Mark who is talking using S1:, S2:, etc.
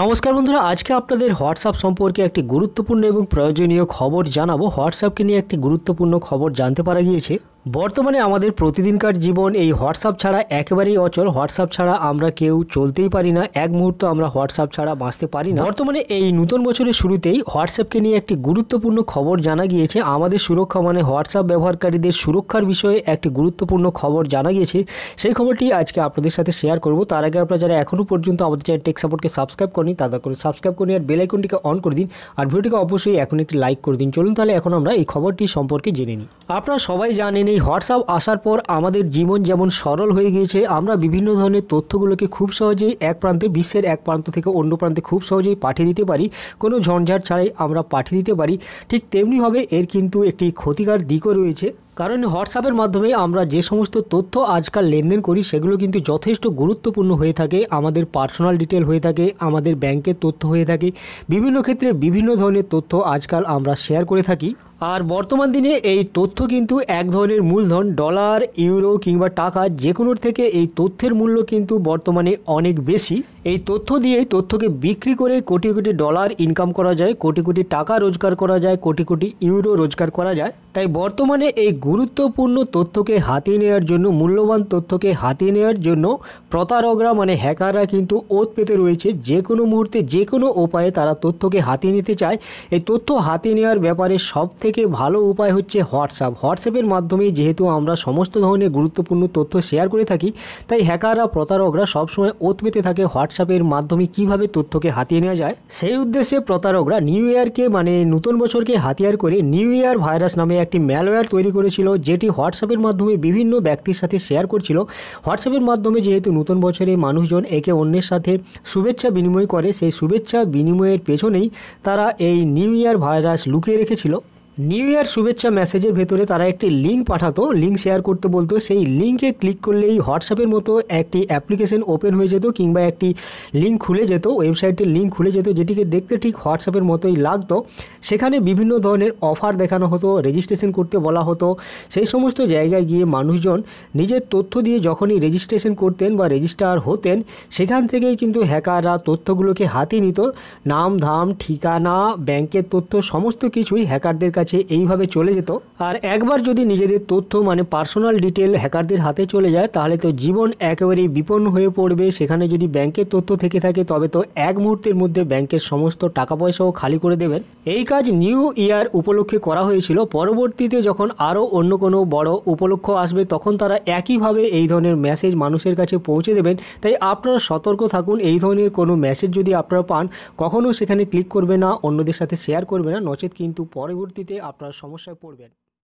S1: নমস্কার বন্ধুরা আজকে আপনাদের হোয়াটসঅ্যাপ সম্পর্কে একটি গুরুত্বপূর্ণ এবং প্রয়োজনীয় খবর জানাবো হোয়াটসঅ্যাপকে নিয়ে একটি গুরুত্বপূর্ণ খবর জানতে পারা গিয়েছে বর্তমানে আমাদের প্রতিদিনকার জীবন এই হোয়াটসঅ্যাপ ছাড়া একেবারেই অচল হোয়াটসঅ্যাপ ছাড়া আমরা কেউ চলতেই পারি না এক মুহূর্ত আমরা হোয়াটসঅ্যাপ ছাড়া বাঁচতে পারি না বর্তমানে এই নতুন বছরের শুরুতেই হোয়াটসঅ্যাপকে নিয়ে একটি গুরুত্বপূর্ণ খবর জানা গিয়েছে আমাদের সুরক্ষা মানে হোয়াটসঅ্যাপ ব্যবহারকারীদের সুরক্ষার বিষয়ে একটি গুরুত্বপূর্ণ খবর জানা গিয়েছে সেই খবরটি আজকে আপনাদের সাথে শেয়ার করব তার আগে আপনারা যারা এখনও পর্যন্ত আমাদের চ্যানেল টেক সাপোর্টকে সাবস্ক্রাইব করেনি তাদের করে সাবস্ক্রাইব করে আর বেল আইকনটিকে অন করে দিন আর ভিডিওটিকে অবশ্যই এখন একটি লাইক করে দিন চলুন তাহলে এখন আমরা এই খবরটি সম্পর্কে জেনে নিই আপনারা সবাই জানেন এই হোয়াটসঅ্যাপ আসার পর আমাদের জীবন যেমন সরল হয়ে গিয়েছে আমরা বিভিন্ন ধরনের তথ্যগুলোকে খুব সহজেই এক প্রান্তে বিশ্বের এক প্রান্ত থেকে অন্য প্রান্তে খুব সহজেই পাঠিয়ে দিতে পারি কোনো ঝঞ্ঝাট ছাড়াই আমরা পাঠিয়ে দিতে পারি ঠিক তেমনিভাবে এর কিন্তু একটি ক্ষতিকার দিকও রয়েছে কারণ হোয়াটসঅ্যাপের মাধ্যমে আমরা যে সমস্ত তথ্য আজকাল লেনদেন করি সেগুলো কিন্তু যথেষ্ট গুরুত্বপূর্ণ হয়ে থাকে আমাদের পার্সোনাল ডিটেল হয়ে থাকে আমাদের ব্যাংকের তথ্য হয়ে থাকে বিভিন্ন ক্ষেত্রে বিভিন্ন ধরনের তথ্য আজকাল আমরা শেয়ার করে থাকি আর বর্তমান দিনে এই তথ্য কিন্তু এক ধরনের মূলধন ডলার ইউরো কিংবা টাকা যে কোনোর থেকে এই তথ্যের মূল্য কিন্তু বর্তমানে অনেক বেশি এই তথ্য দিয়ে তথ্যকে বিক্রি করে কোটি কোটি ডলার ইনকাম করা যায় কোটি কোটি টাকা রোজগার করা যায় কোটি কোটি ইউরো রোজগার করা যায় তাই বর্তমানে এই গুরুত্বপূর্ণ তথ্যকে হাতিয়ে নেওয়ার জন্য মূল্যবান তথ্যকে হাতিয়ে নেওয়ার জন্য প্রতারকরা মানে হ্যাকাররা কিন্তু ওত পেতে রয়েছে যে কোনো মুহূর্তে যে কোনো উপায়ে তারা তথ্যকে হাতিয়ে নিতে চায় এই তথ্য হাতিয়ে নেওয়ার ব্যাপারে সব থেকে থেকে ভালো উপায় হচ্ছে হোয়াটসঅ্যাপ হোয়াটসঅ্যাপের মাধ্যমে যেহেতু আমরা সমস্ত ধরনের গুরুত্বপূর্ণ তথ্য শেয়ার করে থাকি তাই হ্যাকাররা প্রতারকরা সবসময় ওত পেতে থাকে হোয়াটসঅ্যাপের মাধ্যমে কিভাবে তথ্যকে হাতিয়ে নেওয়া যায় সেই উদ্দেশ্যে প্রতারকরা নিউ ইয়ারকে মানে নতুন বছরকে হাতিয়ার করে নিউ ইয়ার ভাইরাস নামে একটি ম্যালওয়্যার তৈরি করেছিল যেটি হোয়াটসঅ্যাপের মাধ্যমে বিভিন্ন ব্যক্তির সাথে শেয়ার করছিল হোয়াটসঅ্যাপের মাধ্যমে যেহেতু নতুন বছরে মানুষজন একে অন্যের সাথে শুভেচ্ছা বিনিময় করে সেই শুভেচ্ছা বিনিময়ের পেছনেই তারা এই নিউ ইয়ার ভাইরাস লুকিয়ে রেখেছিল নিউ ইয়ার শুভেচ্ছা মেসেজের ভেতরে তারা একটি লিঙ্ক পাঠাতো লিঙ্ক শেয়ার করতে বলতো সেই লিঙ্কে ক্লিক করলেই হোয়াটসঅ্যাপের মতো একটি অ্যাপ্লিকেশন ওপেন হয়ে যেত কিংবা একটি লিঙ্ক খুলে যেত ওয়েবসাইটের লিঙ্ক খুলে যেত যেটিকে দেখতে ঠিক হোয়াটসঅ্যাপের মতোই লাগতো সেখানে বিভিন্ন ধরনের অফার দেখানো হতো রেজিস্ট্রেশন করতে বলা হতো সেই সমস্ত জায়গায় গিয়ে মানুষজন নিজের তথ্য দিয়ে যখনই রেজিস্ট্রেশন করতেন বা রেজিস্টার হতেন সেখান থেকেই কিন্তু হ্যাকাররা তথ্যগুলোকে হাতে নিত নাম ধাম ঠিকানা ব্যাংকের তথ্য সমস্ত কিছুই হ্যাকারদের কাছে কাছে এইভাবে চলে যেত আর একবার যদি নিজেদের তথ্য মানে পার্সোনাল ডিটেল হ্যাকারদের হাতে চলে যায় তাহলে তো জীবন একেবারেই বিপন্ন হয়ে পড়বে সেখানে যদি ব্যাংকের তথ্য থেকে থাকে তবে তো এক মুহূর্তের মধ্যে ব্যাংকের সমস্ত টাকা পয়সাও খালি করে দেবেন এই কাজ নিউ ইয়ার উপলক্ষে করা হয়েছিল পরবর্তীতে যখন আরও অন্য কোনো বড় উপলক্ষ আসবে তখন তারা একইভাবে এই ধরনের মেসেজ মানুষের কাছে পৌঁছে দেবেন তাই আপনারা সতর্ক থাকুন এই ধরনের কোনো মেসেজ যদি আপনারা পান কখনও সেখানে ক্লিক করবে না অন্যদের সাথে শেয়ার করবে না নচেত কিন্তু পরবর্তীতে আপনার সমস্যায় পড়বেন